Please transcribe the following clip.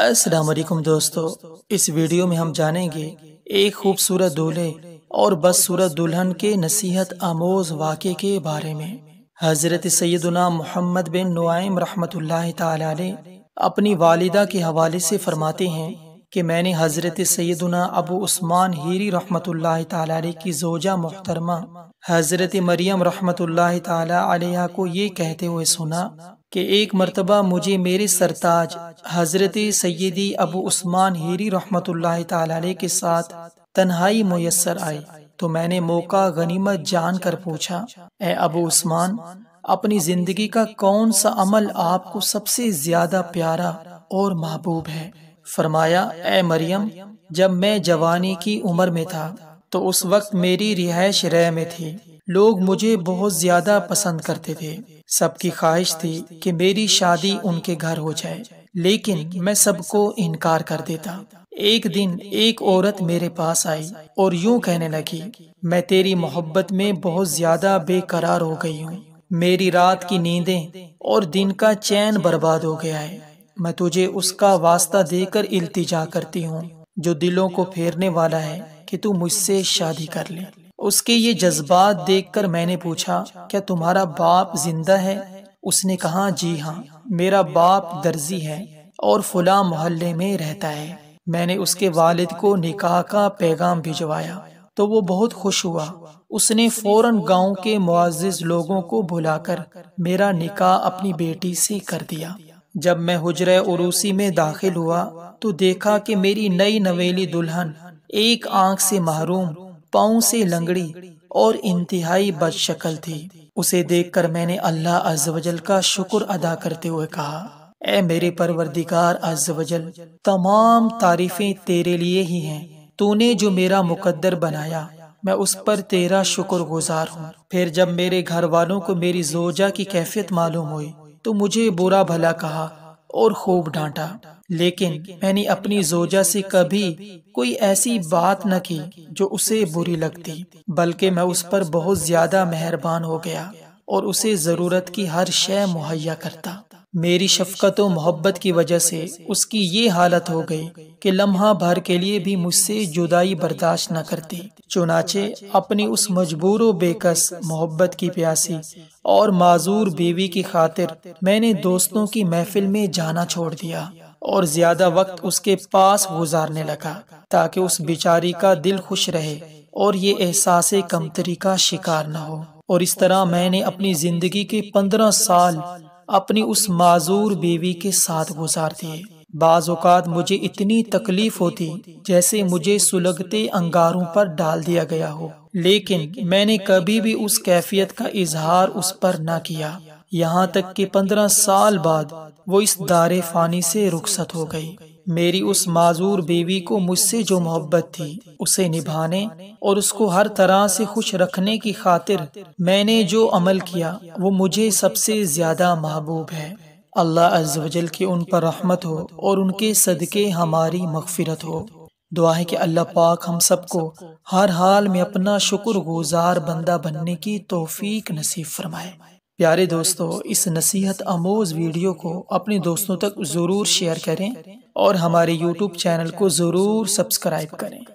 असलम दोस्तों इस वीडियो में हम जानेंगे एक खूबसूरत दूल्हे और बदसूरत दुल्हन के नसीहत आमोज वाक़े के बारे में हज़रत सैदुना मोहम्मद बिन नुआम रहमत अपनी वालिदा के हवाले से फरमाते हैं कि मैंने हज़रत सैदुना अबू उस्मान हीरी रहमत की जोजा मोहतरमा हज़रत मरियम रहमत को ये कहते हुए सुना कि एक मरतबा मुझे मेरे सरताज हज़रत सैदी अबू उस्मान हेरी रहमत के साथ तन्हाई मैसर आई तो मैंने मौका गनीमत जान कर पूछा ए अबू उस्मान अपनी ज़िंदगी का कौन सा अमल आपको सबसे ज़्यादा प्यारा और महबूब है फरमाया ए मरियम जब मैं जवानी की उम्र में था तो उस वक्त मेरी रिहायश रह में थी लोग मुझे बहुत ज्यादा पसंद करते थे सबकी ख्वाहिश थी कि मेरी शादी उनके घर हो जाए लेकिन मैं सबको इनकार कर देता एक दिन एक औरत मेरे पास आई और यूं कहने लगी मैं तेरी मोहब्बत में बहुत ज्यादा बेकरार हो गई हूँ मेरी रात की नींदें और दिन का चैन बर्बाद हो गया है मैं तुझे उसका वास्ता देकर इल्तिजा करती हूँ जो दिलों को फेरने वाला है कि तू मुझसे शादी कर ले उसके ये जज्बात देखकर मैंने पूछा क्या तुम्हारा बाप जिंदा है उसने कहा जी हाँ मेरा बाप दर्जी है और फुला मोहल्ले में रहता है मैंने उसके वालिद को निकाह का पैगाम भिजवाया तो वो बहुत खुश हुआ उसने फौरन गांव के मुआजिज लोगों को बुलाकर मेरा निकाह अपनी बेटी से कर दिया जब मैं हुजर उरूसी में दाखिल हुआ तो देखा कि मेरी नई नवेली दुल्हन एक आंख से महरूम पाओ से लंगड़ी और इंतहाई बदशकल थी उसे देखकर मैंने अल्लाह अज्जवजल का शुक्र अदा करते हुए कहा ए मेरे परवरदिगार अज्जवजल तमाम तारीफें तेरे लिए ही हैं तूने जो मेरा मुकद्दर बनाया मैं उस पर तेरा शुक्र गुजार हूँ फिर जब मेरे घर वालों को मेरी जोजा की कैफियत मालूम हुई तो मुझे बुरा भला कहा और खूब डांटा लेकिन मैंने अपनी जोजा से कभी कोई ऐसी बात न की जो उसे बुरी लगती बल्कि मैं उस पर बहुत ज्यादा मेहरबान हो गया और उसे जरूरत की हर शय मुहैया करता मेरी शफकत व मोहब्बत की वजह से उसकी ये हालत हो गई कि लम्हा भर के लिए भी मुझसे जुदाई बर्दाश्त न करती चुनाचे अपनी उस मजबूर बेकस मोहब्बत की प्यासी और माजूर बीवी की खातिर मैंने दोस्तों की महफिल में जाना छोड़ दिया और ज्यादा वक्त उसके पास गुजारने लगा ताकि उस बिचारी का दिल खुश रहे और ये एहसास कमतरी का शिकार न हो और इस तरह मैंने अपनी जिंदगी के पंद्रह साल अपनी उस माजूर बीवी के साथ गुजारती है बाज़ात मुझे इतनी तकलीफ होती जैसे मुझे सुलगते अंगारों पर डाल दिया गया हो लेकिन मैंने कभी भी उस कैफियत का इजहार उस पर न किया यहाँ तक कि पंद्रह साल बाद वो इस दारे फानी से रुखसत हो गई मेरी उस माजूर बीवी को मुझसे जो मोहब्बत थी उसे निभाने और उसको हर तरह से खुश रखने की खातिर मैंने जो अमल किया वो मुझे सबसे ज्यादा महबूब है अल्लाह अजल की उन पर रहमत हो और उनके सदक़े हमारी मगफिरत हो दुआ है कि अल्लाह पाक हम सबको हर हाल में अपना शुक्र गुजार बंदा बनने की तोफ़ीक नसीब फरमाए प्यारे दोस्तों इस नसीहत आमोज वीडियो को अपने दोस्तों तक ज़रूर शेयर करें और हमारे यूट्यूब चैनल को ज़रूर सब्सक्राइब करें